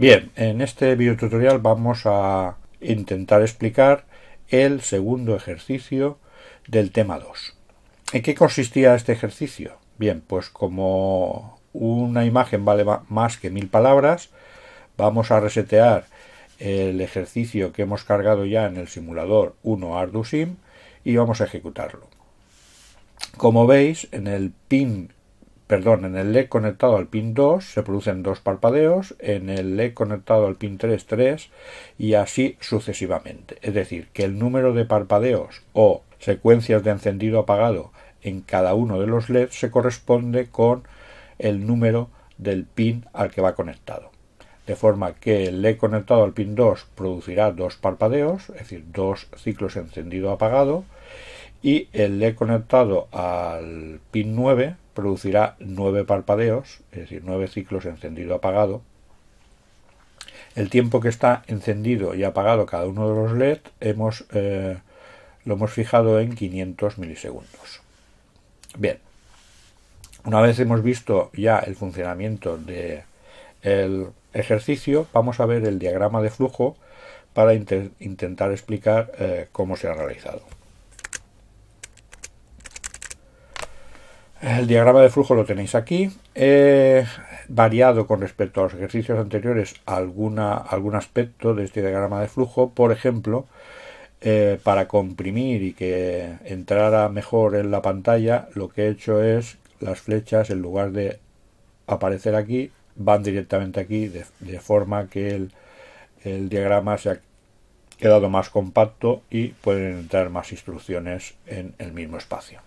Bien, en este videotutorial vamos a intentar explicar el segundo ejercicio del tema 2. ¿En qué consistía este ejercicio? Bien, pues como una imagen vale más que mil palabras, vamos a resetear el ejercicio que hemos cargado ya en el simulador 1 ardusim Sim y vamos a ejecutarlo. Como veis, en el pin perdón, en el LED conectado al pin 2 se producen dos parpadeos, en el LED conectado al pin 3, 3 y así sucesivamente. Es decir, que el número de parpadeos o secuencias de encendido apagado en cada uno de los LEDs se corresponde con el número del pin al que va conectado. De forma que el LED conectado al pin 2 producirá dos parpadeos, es decir, dos ciclos encendido apagado, y el LED conectado al pin 9 producirá nueve parpadeos, es decir, nueve ciclos encendido-apagado. El tiempo que está encendido y apagado cada uno de los LED hemos, eh, lo hemos fijado en 500 milisegundos. Bien, una vez hemos visto ya el funcionamiento del ejercicio, vamos a ver el diagrama de flujo para intentar explicar eh, cómo se ha realizado. El diagrama de flujo lo tenéis aquí. he eh, variado con respecto a los ejercicios anteriores alguna, algún aspecto de este diagrama de flujo. Por ejemplo, eh, para comprimir y que entrara mejor en la pantalla, lo que he hecho es las flechas, en lugar de aparecer aquí, van directamente aquí, de, forma que el, el diagrama se ha quedado más compacto y pueden entrar más instrucciones en el mismo espacio.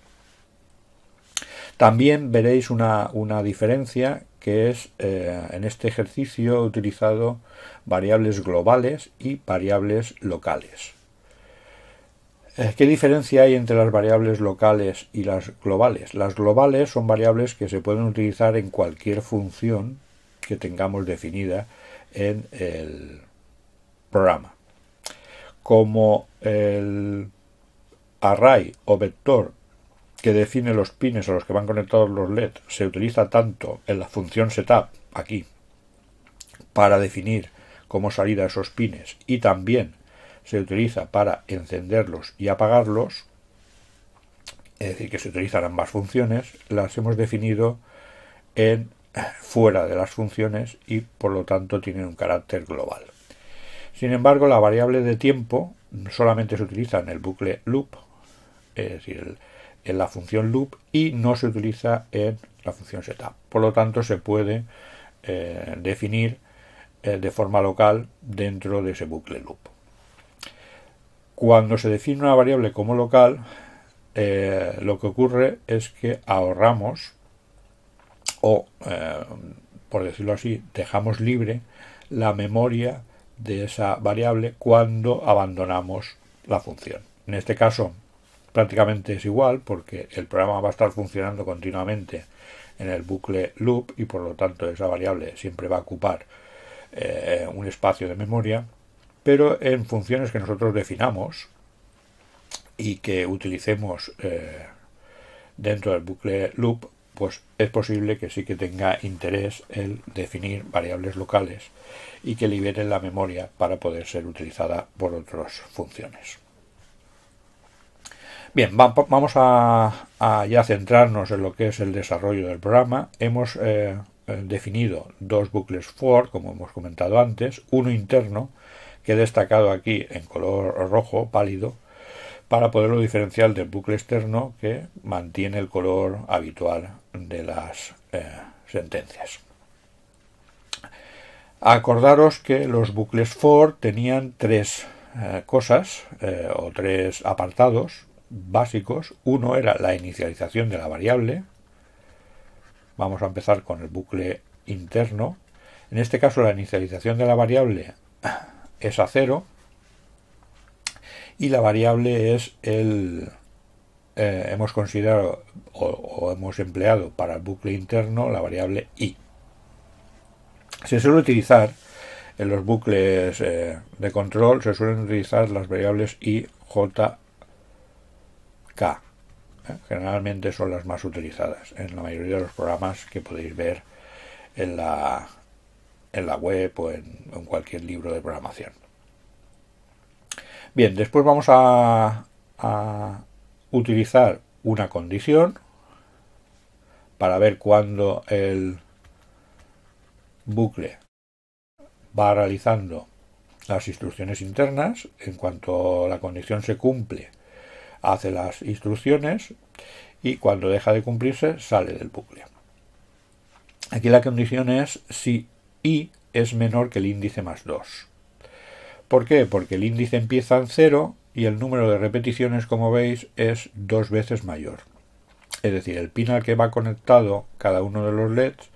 También veréis una, diferencia que es eh, en este ejercicio he utilizado variables globales y variables locales. Eh, ¿Qué diferencia hay entre las variables locales y las globales? Las globales son variables que se pueden utilizar en cualquier función que tengamos definida en el programa. Como el array o vector que define los pines a los que van conectados los LED se utiliza tanto en la función setup aquí para definir cómo salir a esos pines y también se utiliza para encenderlos y apagarlos, es decir, que se utilizan ambas funciones, las hemos definido en fuera de las funciones y por lo tanto tienen un carácter global. Sin embargo, la variable de tiempo solamente se utiliza en el bucle loop, es decir, en la función loop y no se utiliza en la función setup. Por lo tanto, se puede eh, definir eh, de forma local dentro de ese bucle loop. Cuando se define una variable como local, eh, lo que ocurre es que ahorramos o, por decirlo así, dejamos libre la memoria de esa variable cuando abandonamos la función. En este caso, prácticamente es igual porque el programa va a estar funcionando continuamente en el bucle loop y por lo tanto esa variable siempre va a ocupar eh, un espacio de memoria, pero en funciones que nosotros definamos y que utilicemos eh, dentro del bucle loop, pues es posible que sí que tenga interés el definir variables locales y que liberen la memoria para poder ser utilizada por otras funciones. Bien, vamos a, ya centrarnos en lo que es el desarrollo del programa. Hemos eh, eh, definido dos bucles for, como hemos comentado antes, uno interno, que he destacado aquí en color rojo pálido, para poderlo diferenciar del bucle externo que mantiene el color habitual de las eh, sentencias. Acordaros que los bucles for tenían tres cosas o tres apartados básicos. Uno era la inicialización de la variable. Vamos a empezar con el bucle interno. En este caso la inicialización de la variable es a cero y la variable es el eh, hemos considerado o, hemos empleado para el bucle interno la variable i. Se suele utilizar en los bucles eh, de control se suelen utilizar las variables i, j K. ¿eh? Generalmente son las más utilizadas en la mayoría de los programas que podéis ver en la, web o en, cualquier libro de programación. Bien, después vamos a, a utilizar una condición para ver cuándo el bucle va realizando las instrucciones internas. En cuanto la condición se cumple, hace las instrucciones y cuando deja de cumplirse sale del bucle. Aquí la condición es si i es menor que el índice más 2. ¿Por qué? Porque el índice empieza en 0 y el número de repeticiones, como veis, es dos veces mayor. Es decir, el pin al que va conectado cada uno de los LEDs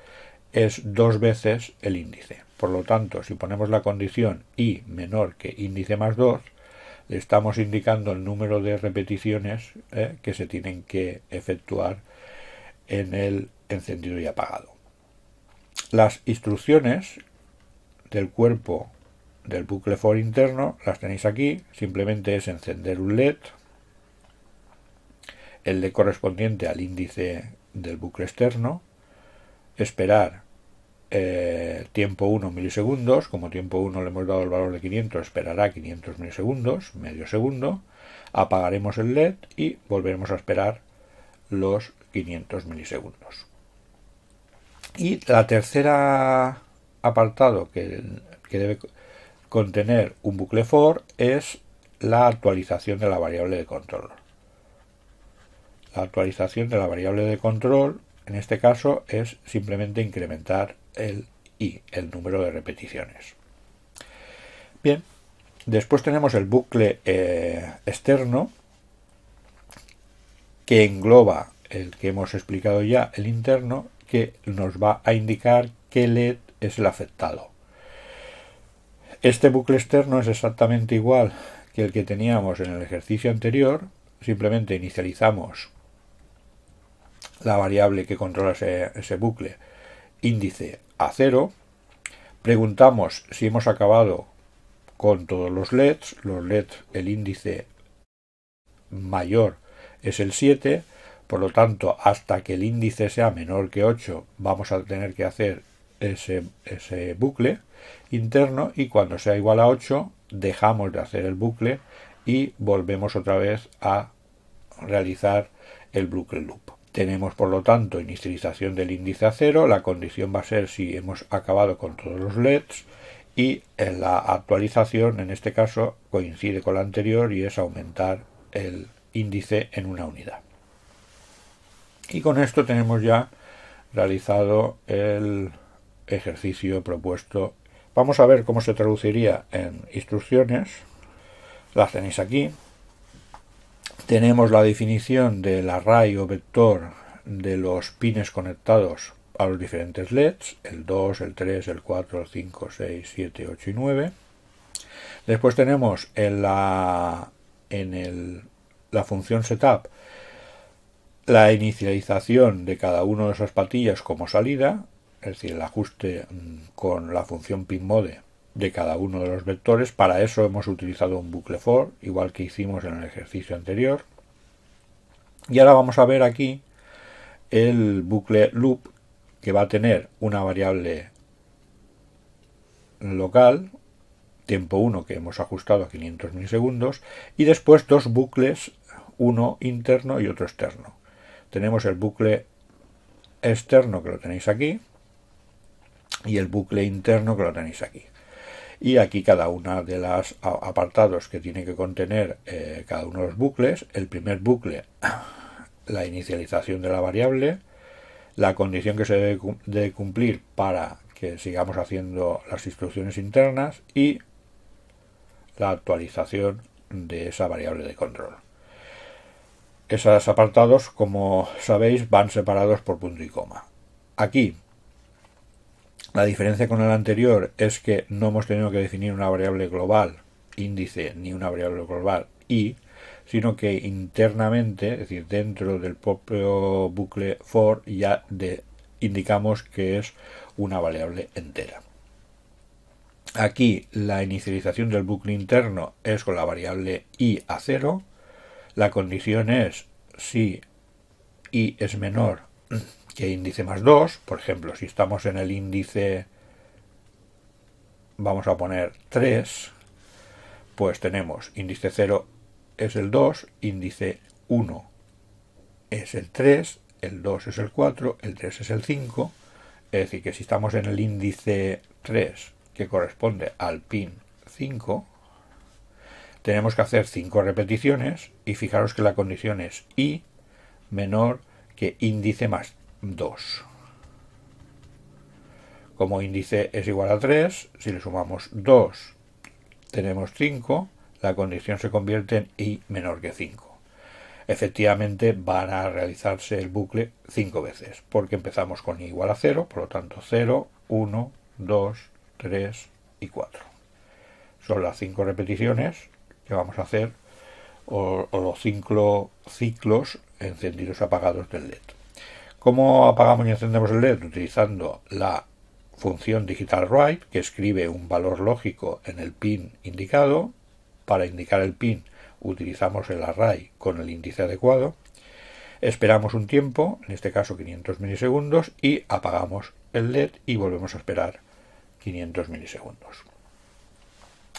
es dos veces el índice. Por lo tanto, si ponemos la condición i menor que índice más 2, le estamos indicando el número de repeticiones eh, que se tienen que efectuar en el encendido y apagado. Las instrucciones del cuerpo del bucle for interno las tenéis aquí, simplemente es encender un LED, el de correspondiente al índice del bucle externo, esperar eh, tiempo 1 milisegundos, como tiempo 1 le hemos dado el valor de 500, esperará 500 milisegundos, medio segundo, apagaremos el LED y volveremos a esperar los 500 milisegundos. Y la tercera apartado que debe contener un bucle for es la actualización de la variable de control. La actualización de la variable de control en este caso es simplemente incrementar el el número de repeticiones. Bien, después tenemos el bucle eh, externo que engloba el que hemos explicado ya, el interno, que nos va a indicar qué LED es el afectado. Este bucle externo es exactamente igual que el que teníamos en el ejercicio anterior, simplemente inicializamos la variable que controla ese bucle, índice a 0, preguntamos si hemos acabado con todos los LEDs, los LEDs, el índice mayor es el 7, por lo tanto, hasta que el índice sea menor que 8, vamos a tener que hacer ese, ese bucle interno y cuando sea igual a 8, dejamos de hacer el bucle y volvemos otra vez a realizar el bucle loop. Tenemos, por lo tanto, inicialización del índice a cero. La condición va a ser si hemos acabado con todos los LEDs. Y la actualización, en este caso, coincide con la anterior y es aumentar el índice en una unidad. Y con esto tenemos ya realizado el ejercicio propuesto. Vamos a ver cómo se traduciría en instrucciones. Las tenéis aquí. Tenemos la definición del array o vector de los pines conectados a los diferentes LEDs, el 2, el 3, el 4, el 5, 6, 7, 8 y 9. Después tenemos en la, en la función setup la inicialización de cada uno de esas patillas como salida, es decir, el ajuste mm, con la función pinMode de cada uno de los vectores. Para eso hemos utilizado un bucle for, igual que hicimos en el ejercicio anterior. Y ahora vamos a ver aquí el bucle loop que va a tener una variable local, tiempo 1 que hemos ajustado a 500 milisegundos, y después dos bucles, uno interno y otro externo. Tenemos el bucle externo que lo tenéis aquí y el bucle interno que lo tenéis aquí y aquí cada una de los apartados que tiene que contener eh, cada uno de los bucles el primer bucle la inicialización de la variable la condición que se debe cumplir para que sigamos haciendo las instrucciones internas y la actualización de esa variable de control. Esos apartados, como sabéis, van separados por punto y coma. Aquí la diferencia con el anterior es que no hemos tenido que definir una variable global, índice, ni una variable global i, sino que internamente, es decir, dentro del propio bucle for, ya indicamos que es una variable entera. Aquí la inicialización del bucle interno es con la variable i a 0. La condición es si i es menor que índice más 2, por ejemplo, si estamos en el índice, vamos a poner 3, pues tenemos índice 0 es el 2, índice 1 es el 3, el 2 es el 4, el 3 es el 5, es decir, que si estamos en el índice 3, que corresponde al pin 5, tenemos que hacer 5 repeticiones y fijaros que la condición es i menor que índice más 2. Como índice es igual a 3, si le sumamos 2 tenemos 5, la condición se convierte en i menor que 5. Efectivamente van a realizarse el bucle 5 veces, porque empezamos con i igual a 0, por lo tanto 0, 1, 2, 3 y 4. Son las 5 repeticiones que vamos a hacer, o, o los 5 ciclos encendidos apagados del LED. ¿Cómo apagamos y encendemos el LED? Utilizando la función digital write que escribe un valor lógico en el pin indicado. Para indicar el pin utilizamos el array con el índice adecuado. Esperamos un tiempo, en este caso 500 milisegundos, y apagamos el LED y volvemos a esperar 500 milisegundos.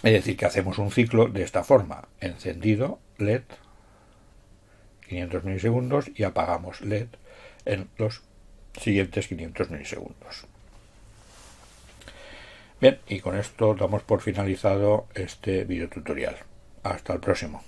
Es decir, que hacemos un ciclo de esta forma, encendido, LED, 500 milisegundos y apagamos LED en los siguientes 500 milisegundos. Bien, y con esto damos por finalizado este video tutorial. Hasta el próximo.